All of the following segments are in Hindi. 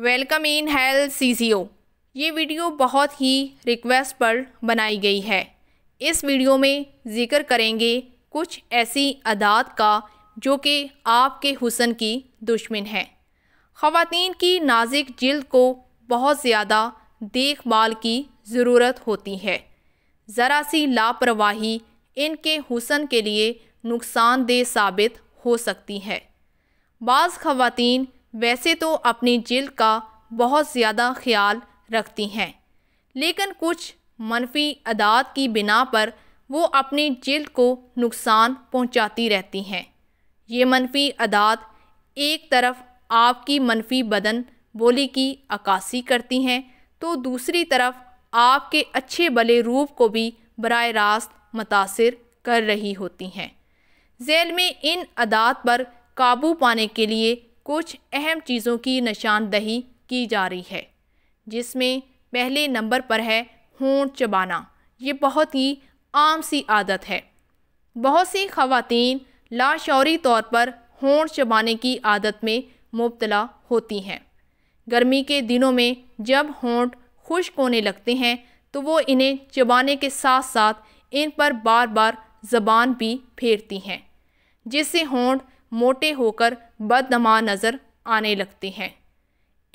वेलकम इन हेल्थ सीसीओ ये वीडियो बहुत ही रिक्वेस्ट पर बनाई गई है इस वीडियो में जिक्र करेंगे कुछ ऐसी अदात का जो कि आपके हुसन की दुश्मन है ख़वातीन की नाजिक जल्द को बहुत ज़्यादा देखभाल की ज़रूरत होती है ज़रा सी लापरवाही इनके हुसन के लिए नुकसानदेह साबित हो सकती है बाज़ ख़वातीन वैसे तो अपनी जिल्द का बहुत ज़्यादा ख्याल रखती हैं लेकिन कुछ मनफी अदात की बिना पर वो अपनी जिल्द को नुकसान पहुंचाती रहती हैं ये मनफी अदात एक तरफ आपकी मनफी बदन बोली की अक्सी करती हैं तो दूसरी तरफ आपके अच्छे भले रूप को भी बर रास्त मुतासर कर रही होती हैं झेल में इन अदात पर काबू पाने के लिए कुछ अहम चीज़ों की निशानदही की जा रही है जिसमें पहले नंबर पर है होंठ चबाना ये बहुत ही आम सी आदत है बहुत सी खातन लाशौरी तौर पर होंठ चबाने की आदत में मुबतला होती हैं गर्मी के दिनों में जब होंठ खुश्क होने लगते हैं तो वो इन्हें चबाने के साथ साथ इन पर बार बार ज़बान भी फेरती हैं जिससे होंठ मोटे होकर बदनमा नज़र आने लगते हैं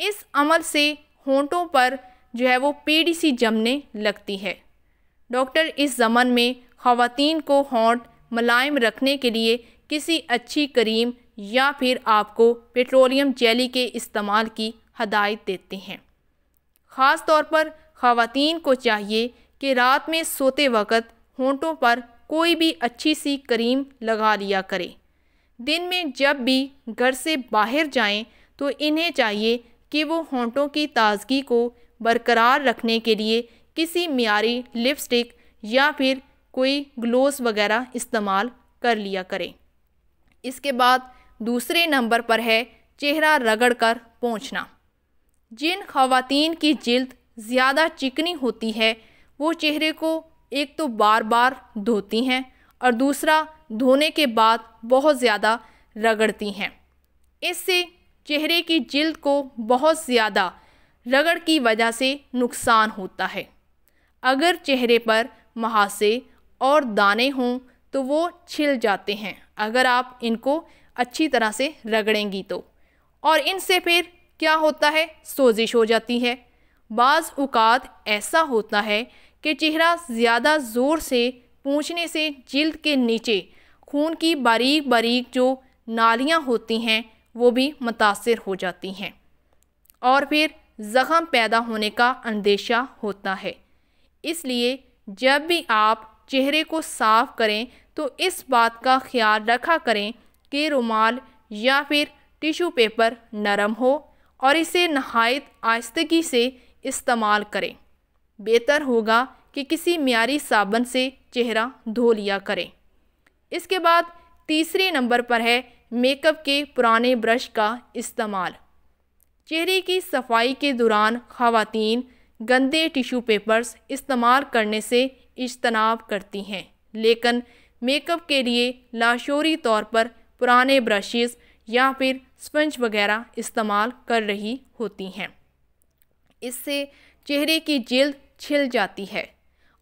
इस अमल से होंठों पर जो है वो सी जमने लगती है डॉक्टर इस ज़मन में ख़वान को होंठ मुलायम रखने के लिए किसी अच्छी करीम या फिर आपको पेट्रोलियम जेली के इस्तेमाल की हदायत देते हैं ख़ास तौर पर ख़वान को चाहिए कि रात में सोते वक़्त होंठों पर कोई भी अच्छी सी करीम लगा लिया करें दिन में जब भी घर से बाहर जाएं तो इन्हें चाहिए कि वो होंठों की ताजगी को बरकरार रखने के लिए किसी मीरी लिपस्टिक या फिर कोई ग्लोस वगैरह इस्तेमाल कर लिया करें इसके बाद दूसरे नंबर पर है चेहरा रगड़ कर पहुँचना जिन खातन की जल्द ज़्यादा चिकनी होती है वो चेहरे को एक तो बार बार धोती हैं और दूसरा धोने के बाद बहुत ज़्यादा रगड़ती हैं इससे चेहरे की जिल्द को बहुत ज़्यादा रगड़ की वजह से नुकसान होता है अगर चेहरे पर महासे और दाने हों तो वो छिल जाते हैं अगर आप इनको अच्छी तरह से रगड़ेंगी तो और इनसे फिर क्या होता है सोजिश हो जाती है बाज़ अवकात ऐसा होता है कि चेहरा ज़्यादा ज़ोर से पूछने से जिल्द के नीचे खून की बारीक बारीक जो नालियाँ होती हैं वो भी मुतासर हो जाती हैं और फिर ज़ख़म पैदा होने का अंदेशा होता है इसलिए जब भी आप चेहरे को साफ़ करें तो इस बात का ख्याल रखा करें कि रुमाल या फिर टिशू पेपर नरम हो और इसे नहायत आयस्तगी से इस्तेमाल करें बेहतर होगा कि किसी म्यारी साबन से चेहरा धो लिया करें इसके बाद तीसरे नंबर पर है मेकअप के पुराने ब्रश का इस्तेमाल चेहरे की सफाई के दौरान खातन गंदे टिशू पेपर्स इस्तेमाल करने से इजतनाब करती हैं लेकिन मेकअप के लिए लाशोरी तौर पर पुराने ब्रशेज़ या फिर स्पंज वगैरह इस्तेमाल कर रही होती हैं इससे चेहरे की जल्द छिल जाती है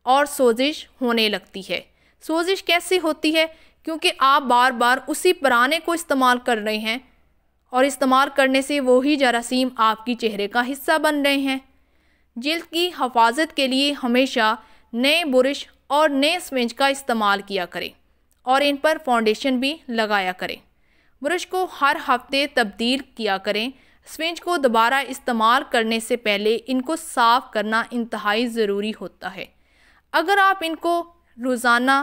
और सोजिश होने लगती है सोजिश कैसे होती है क्योंकि आप बार बार उसी पराने को इस्तेमाल कर रहे हैं और इस्तेमाल करने से वही जरासीम आपकी चेहरे का हिस्सा बन रहे हैं जिल्द की हफाजत के लिए हमेशा नए बुरश और नए स्वेंज का इस्तेमाल किया करें और इन पर फाउंडेशन भी लगाया करें ब्रश को हर हफ्ते तब्दील किया करें स्विंज को दोबारा इस्तेमाल करने से पहले इनको साफ़ करना इंतहाई ज़रूरी होता है अगर आप इनको रोज़ाना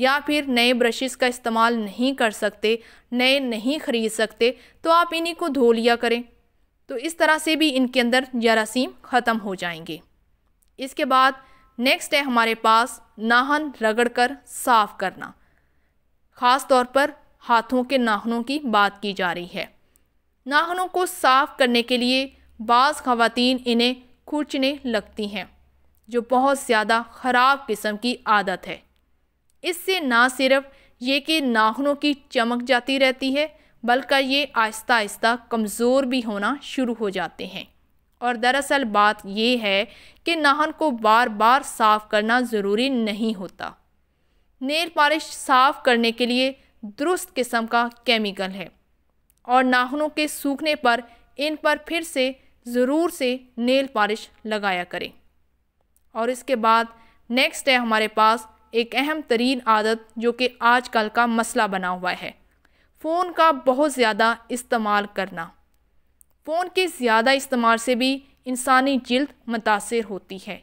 या फिर नए ब्रशेस का इस्तेमाल नहीं कर सकते नए नहीं ख़रीद सकते तो आप इन्हीं को धो लिया करें तो इस तरह से भी इनके अंदर जरासीम ख़त्म हो जाएंगे इसके बाद नेक्स्ट है हमारे पास नाहन रगड़ कर साफ़ करना ख़ास तौर पर हाथों के नाहनों की बात की जा रही है नाहनों को साफ़ करने के लिए बाज़ ख़वातीन इन्हें खुचने लगती हैं जो बहुत ज़्यादा ख़राब किस्म की आदत है इससे ना सिर्फ ये कि नाखनों की चमक जाती रहती है बल्कि ये आहिस्ता आहिस्ता कमज़ोर भी होना शुरू हो जाते हैं और दरअसल बात यह है कि नाखन को बार बार साफ़ करना ज़रूरी नहीं होता नेल पॉलिश साफ़ करने के लिए दुरुस्त किस्म का केमिकल है और नाखनों के सूखने पर इन पर फिर से ज़रूर से नेल पॉलिश लगाया करें और इसके बाद नेक्स्ट है हमारे पास एक अहम तरीन आदत जो कि आजकल का मसला बना हुआ है फ़ोन का बहुत ज़्यादा इस्तेमाल करना फ़ोन के ज़्यादा इस्तेमाल से भी इंसानी जल्द मुतासर होती है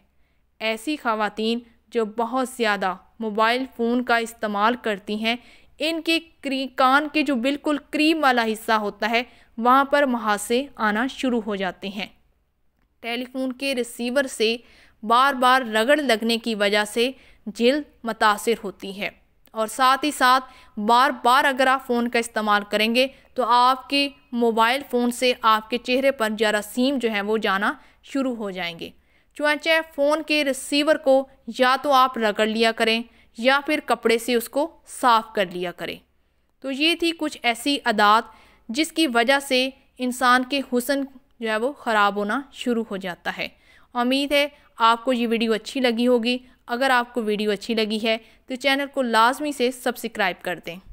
ऐसी खातन जो बहुत ज़्यादा मोबाइल फ़ोन का इस्तेमाल करती हैं इनके कान के जो बिल्कुल क्रीम वाला हिस्सा होता है वहाँ पर मुहासे आना शुरू हो जाते हैं टेलीफोन के रिसीवर से बार बार रगड़ लगने की वजह से जल्द मुतासर होती है और साथ ही साथ बार बार अगर आप फ़ोन का इस्तेमाल करेंगे तो आपके मोबाइल फ़ोन से आपके चेहरे पर जरासीम जो है वो जाना शुरू हो जाएंगे चुनाचे फ़ोन के रिसीवर को या तो आप रगड़ लिया करें या फिर कपड़े से उसको साफ़ कर लिया करें तो ये थी कुछ ऐसी अदात जिसकी वजह से इंसान के हुसन जो है वो ख़राब होना शुरू हो जाता है उम्मीद है आपको ये वीडियो अच्छी लगी होगी अगर आपको वीडियो अच्छी लगी है तो चैनल को लाजमी से सब्सक्राइब कर दें